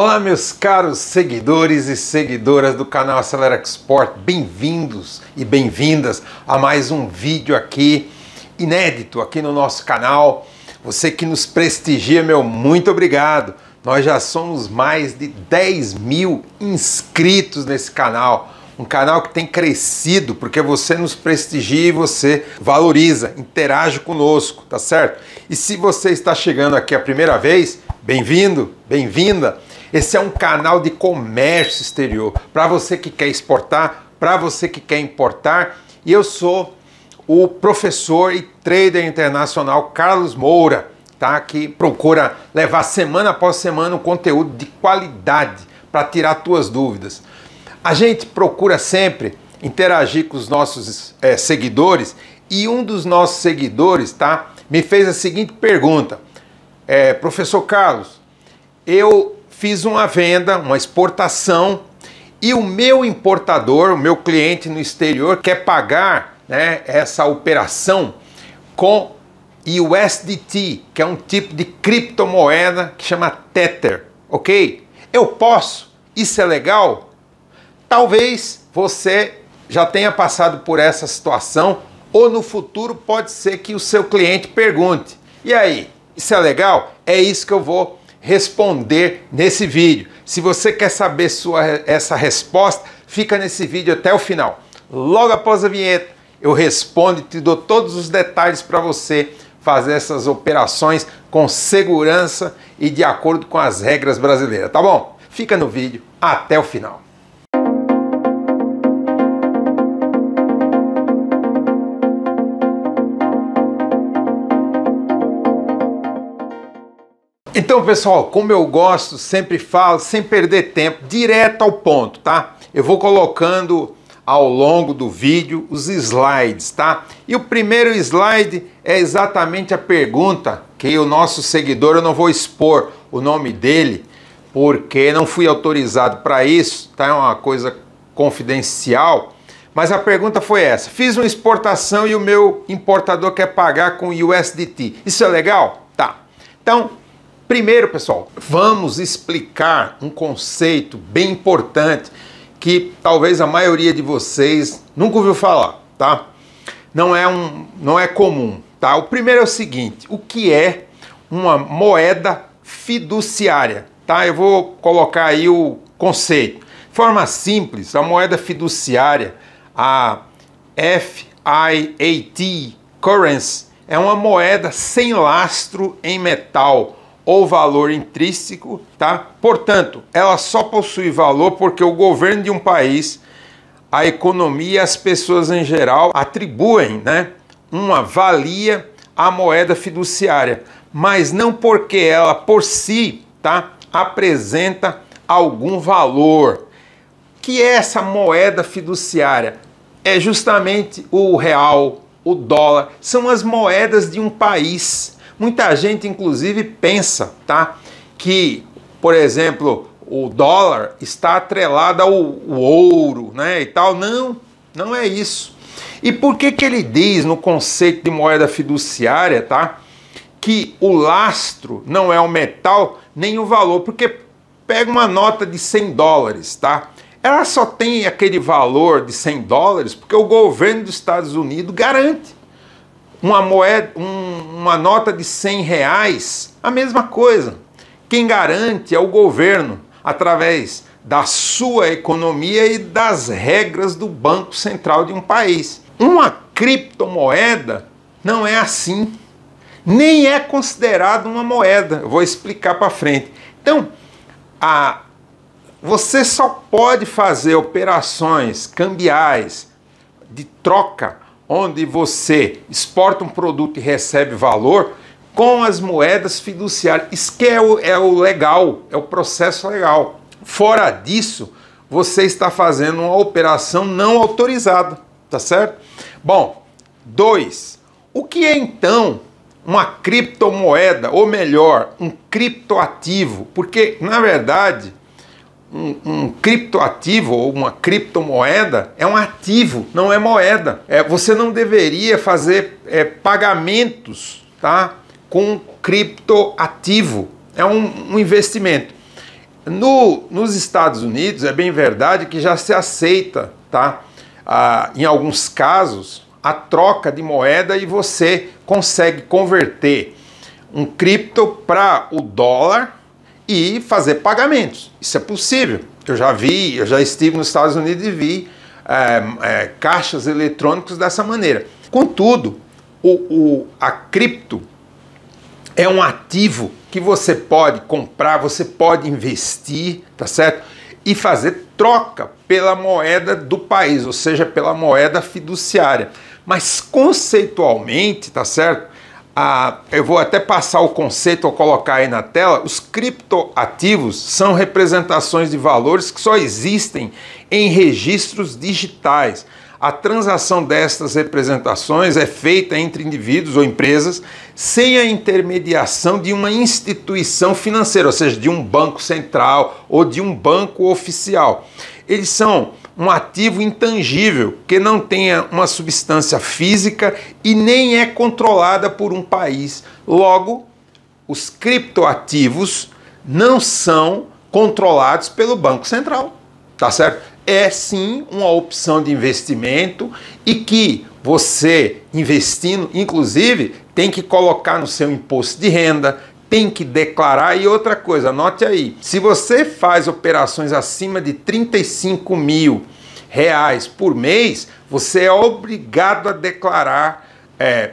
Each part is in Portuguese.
Olá meus caros seguidores e seguidoras do canal Acelera Export, bem-vindos e bem-vindas a mais um vídeo aqui inédito aqui no nosso canal. Você que nos prestigia, meu muito obrigado. Nós já somos mais de 10 mil inscritos nesse canal um canal que tem crescido porque você nos prestigia e você valoriza, interage conosco, tá certo? E se você está chegando aqui a primeira vez, bem-vindo, bem-vinda. Esse é um canal de comércio exterior para você que quer exportar, para você que quer importar. E eu sou o professor e trader internacional Carlos Moura, tá? Que procura levar semana após semana um conteúdo de qualidade para tirar tuas dúvidas. A gente procura sempre interagir com os nossos é, seguidores e um dos nossos seguidores, tá? Me fez a seguinte pergunta: é, professor Carlos, eu fiz uma venda, uma exportação, e o meu importador, o meu cliente no exterior, quer pagar né, essa operação com USDT, que é um tipo de criptomoeda que chama Tether, ok? Eu posso? Isso é legal? Talvez você já tenha passado por essa situação ou no futuro pode ser que o seu cliente pergunte: e aí, isso é legal? É isso que eu vou responder nesse vídeo. Se você quer saber sua, essa resposta, fica nesse vídeo até o final. Logo após a vinheta, eu respondo e te dou todos os detalhes para você fazer essas operações com segurança e de acordo com as regras brasileiras, tá bom? Fica no vídeo até o final. Então, pessoal, como eu gosto, sempre falo, sem perder tempo, direto ao ponto, tá? Eu vou colocando ao longo do vídeo os slides, tá? E o primeiro slide é exatamente a pergunta que o nosso seguidor, eu não vou expor o nome dele, porque não fui autorizado para isso, tá? É uma coisa confidencial. Mas a pergunta foi essa: fiz uma exportação e o meu importador quer pagar com USDT. Isso é legal? Tá. Então, Primeiro, pessoal, vamos explicar um conceito bem importante que talvez a maioria de vocês nunca ouviu falar, tá? Não é um, não é comum, tá? O primeiro é o seguinte: o que é uma moeda fiduciária, tá? Eu vou colocar aí o conceito. De forma simples, a moeda fiduciária, a FIAT currency, é uma moeda sem lastro em metal ou valor intrínseco, tá? Portanto, ela só possui valor porque o governo de um país, a economia e as pessoas em geral atribuem, né, uma valia à moeda fiduciária, mas não porque ela por si, tá, apresenta algum valor. Que é essa moeda fiduciária? É justamente o real, o dólar, são as moedas de um país Muita gente, inclusive, pensa tá, que, por exemplo, o dólar está atrelado ao, ao ouro né, e tal. Não, não é isso. E por que, que ele diz no conceito de moeda fiduciária tá, que o lastro não é o metal nem o valor? Porque pega uma nota de 100 dólares, tá? Ela só tem aquele valor de 100 dólares porque o governo dos Estados Unidos garante uma moeda, um, uma nota de 100 reais, a mesma coisa. Quem garante é o governo, através da sua economia e das regras do Banco Central de um país. Uma criptomoeda não é assim. Nem é considerada uma moeda. Vou explicar para frente. Então, a, você só pode fazer operações cambiais de troca onde você exporta um produto e recebe valor com as moedas fiduciárias. Isso que é o, é o legal, é o processo legal. Fora disso, você está fazendo uma operação não autorizada, tá certo? Bom, dois. O que é então uma criptomoeda, ou melhor, um criptoativo? Porque, na verdade, um, um criptoativo ou uma criptomoeda é um ativo, não é moeda. É, você não deveria fazer é, pagamentos tá, com criptoativo. É um, um investimento. No, nos Estados Unidos é bem verdade que já se aceita, tá? Ah, em alguns casos, a troca de moeda e você consegue converter um cripto para o dólar e fazer pagamentos. Isso é possível. Eu já vi, eu já estive nos Estados Unidos e vi é, é, caixas eletrônicos dessa maneira. Contudo, o, o, a cripto é um ativo que você pode comprar, você pode investir, tá certo? E fazer troca pela moeda do país, ou seja, pela moeda fiduciária. Mas conceitualmente, tá certo? Ah, eu vou até passar o conceito ou colocar aí na tela, os criptoativos são representações de valores que só existem em registros digitais. A transação destas representações é feita entre indivíduos ou empresas sem a intermediação de uma instituição financeira, ou seja, de um banco central ou de um banco oficial. Eles são um ativo intangível que não tenha uma substância física e nem é controlada por um país. Logo, os criptoativos não são controlados pelo Banco Central, tá certo? É sim uma opção de investimento e que você investindo, inclusive, tem que colocar no seu imposto de renda, tem que declarar. E outra coisa, note aí: se você faz operações acima de 35 mil reais por mês, você é obrigado a declarar é,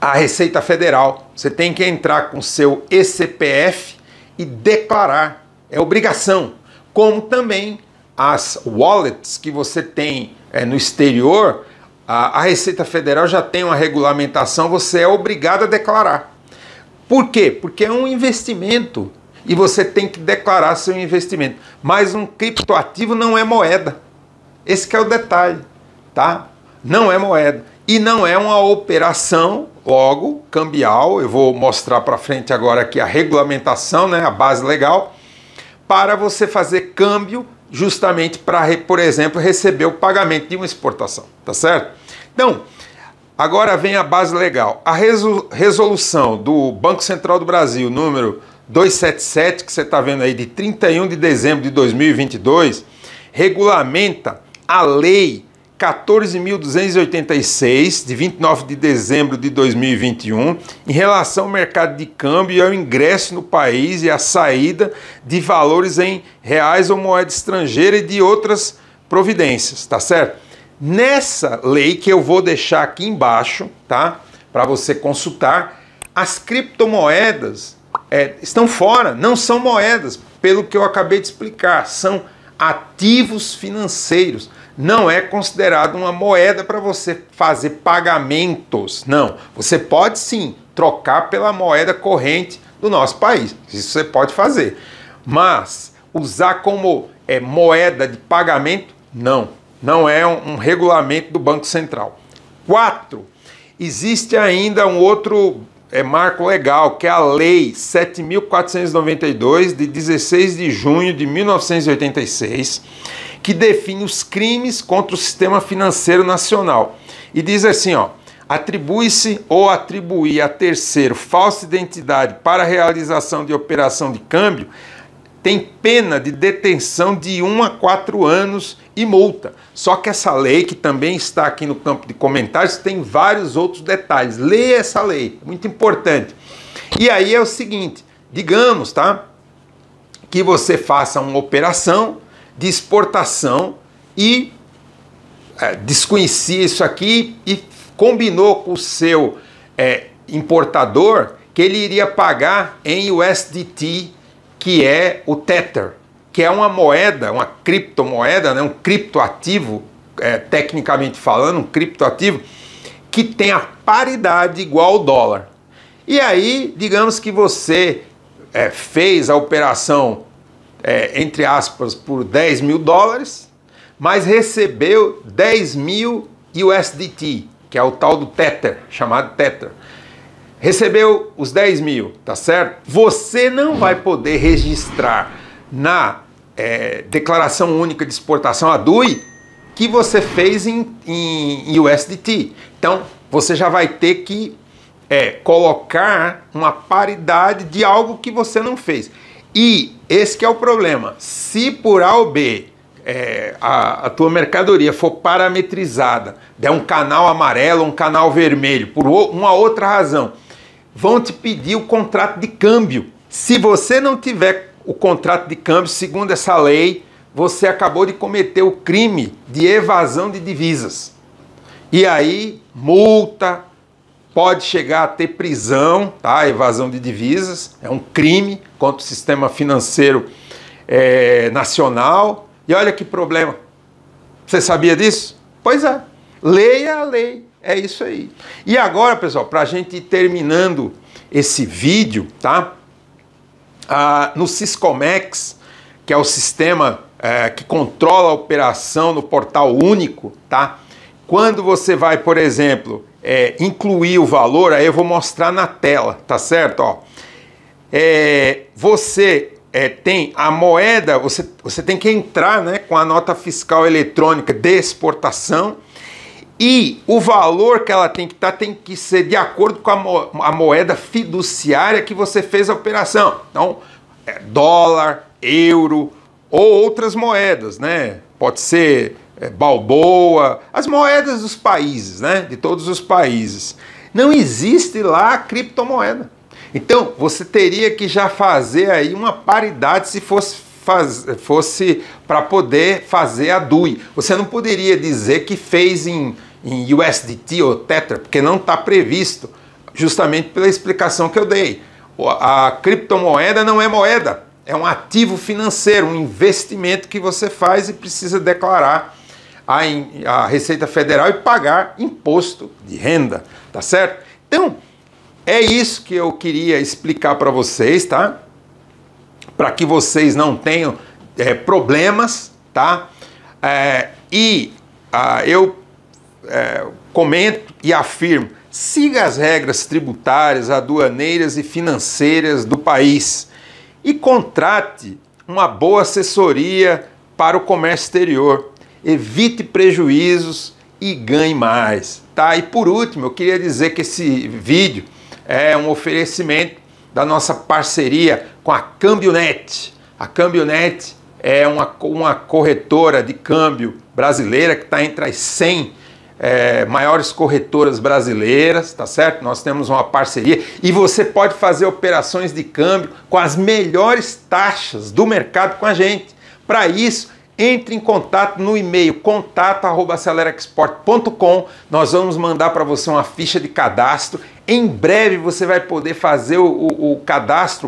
a Receita Federal. Você tem que entrar com seu ECPF e declarar. É obrigação. Como também as wallets que você tem é, no exterior, a Receita Federal já tem uma regulamentação, você é obrigado a declarar. Por quê? Porque é um investimento e você tem que declarar seu investimento. Mas um criptoativo não é moeda. Esse é o detalhe, tá? Não é moeda e não é uma operação logo cambial. Eu vou mostrar para frente agora aqui a regulamentação, né, a base legal para você fazer câmbio justamente para, por exemplo, receber o pagamento de uma exportação, tá certo? Então, Agora vem a base legal. A resolução do Banco Central do Brasil, número 277, que você está vendo aí, de 31 de dezembro de 2022, regulamenta a Lei 14.286, de 29 de dezembro de 2021, em relação ao mercado de câmbio e ao ingresso no país e à saída de valores em reais ou moeda estrangeira e de outras providências, tá certo? Nessa lei que eu vou deixar aqui embaixo, tá? Para você consultar, as criptomoedas é, estão fora, não são moedas, pelo que eu acabei de explicar, são ativos financeiros. Não é considerado uma moeda para você fazer pagamentos. Não, você pode sim trocar pela moeda corrente do nosso país. Isso você pode fazer. Mas usar como é, moeda de pagamento, não não é um regulamento do Banco Central. Quatro, existe ainda um outro é, marco legal, que é a Lei 7.492, de 16 de junho de 1986, que define os crimes contra o sistema financeiro nacional. E diz assim, ó, atribui-se ou atribuir a terceiro falsa identidade para realização de operação de câmbio tem pena de detenção de 1 a 4 anos e multa. Só que essa lei, que também está aqui no campo de comentários, tem vários outros detalhes. Leia essa lei, muito importante. E aí é o seguinte, digamos, tá? Que você faça uma operação de exportação e é, desconhecia isso aqui e combinou com o seu é, importador que ele iria pagar em USDT que é o Tether, que é uma moeda, uma criptomoeda, né, um criptoativo, é, tecnicamente falando, um criptoativo, que tem a paridade igual ao dólar. E aí, digamos que você é, fez a operação, é, entre aspas, por 10 mil dólares, mas recebeu 10 mil USDT, que é o tal do Tether, chamado Tether recebeu os 10 mil, tá certo? Você não vai poder registrar na é, Declaração Única de Exportação, a DUI, que você fez em, em USDT. Então, você já vai ter que é, colocar uma paridade de algo que você não fez. E esse que é o problema. Se por A ou B é, a, a, tua mercadoria for parametrizada, der um canal amarelo, um canal vermelho, por uma outra razão, vão te pedir o contrato de câmbio. Se você não tiver o contrato de câmbio, segundo essa lei, você acabou de cometer o crime de evasão de divisas. E aí, multa, pode chegar a ter prisão, tá? Evasão de divisas é um crime contra o sistema financeiro é, nacional. E olha que problema. Você sabia disso? Pois é. Leia é a lei. É isso aí. E agora, pessoal, para a gente ir terminando esse vídeo, tá? Ah, no Max, que é o sistema é, que controla a operação no portal único, tá? Quando você vai, por exemplo, é, incluir o valor, aí eu vou mostrar na tela, tá certo? Ó, é, você é, tem a moeda, você, você tem que entrar né, com a nota fiscal eletrônica de exportação e o valor que ela tem que estar tá, tem que ser de acordo com a, mo a moeda fiduciária que você fez a operação. Então, é dólar, euro ou outras moedas, né? Pode ser é, balboa, as moedas dos países, né? De todos os países. Não existe lá criptomoeda. Então, você teria que já fazer aí uma paridade se fosse fosse para poder fazer a DUI. Você não poderia dizer que fez em em USDT ou Tether, porque não está previsto, justamente pela explicação que eu dei. A criptomoeda não é moeda, é um ativo financeiro, um investimento que você faz e precisa declarar a, a Receita Federal e pagar imposto de renda, tá certo? Então, é isso que eu queria explicar para vocês, tá? Para que vocês não tenham é, problemas, tá? É, e ah, eu é, comento e afirmo: siga as regras tributárias, aduaneiras e financeiras do país e contrate uma boa assessoria para o comércio exterior. Evite prejuízos e ganhe mais. Tá? E por último, eu queria dizer que esse vídeo é um oferecimento da nossa parceria com a Cambionet A Cambionet é uma, uma corretora de câmbio brasileira que está entre as 100 é, maiores corretoras brasileiras, tá certo? Nós temos uma parceria e você pode fazer operações de câmbio com as melhores taxas do mercado com a gente. Para isso, entre em contato no e-mail contato@acelerexport.com. Nós vamos mandar para você uma ficha de cadastro. Em breve você vai poder fazer o, o, o cadastro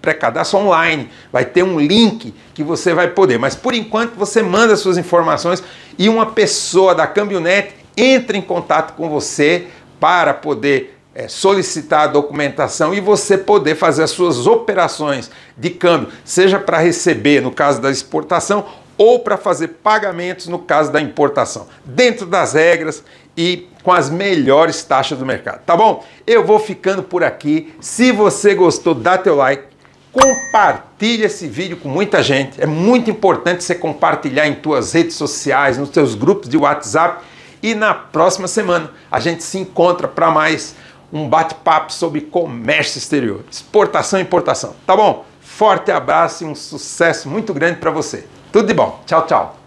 pré-cadastro online. Vai ter um link que você vai poder. Mas por enquanto você manda suas informações e uma pessoa da CambioNet entra em contato com você para poder é, solicitar a documentação e você poder fazer as suas operações de câmbio, seja para receber, no caso da exportação, ou para fazer pagamentos, no caso da importação, dentro das regras e com as melhores taxas do mercado, tá bom? Eu vou ficando por aqui. Se você gostou, dá teu like, compartilha esse vídeo com muita gente. É muito importante você compartilhar em tuas redes sociais, nos teus grupos de WhatsApp e na próxima semana a gente se encontra para mais um bate-papo sobre comércio exterior, exportação e importação. Tá bom? Forte abraço e um sucesso muito grande para você. Tudo de bom. Tchau, tchau.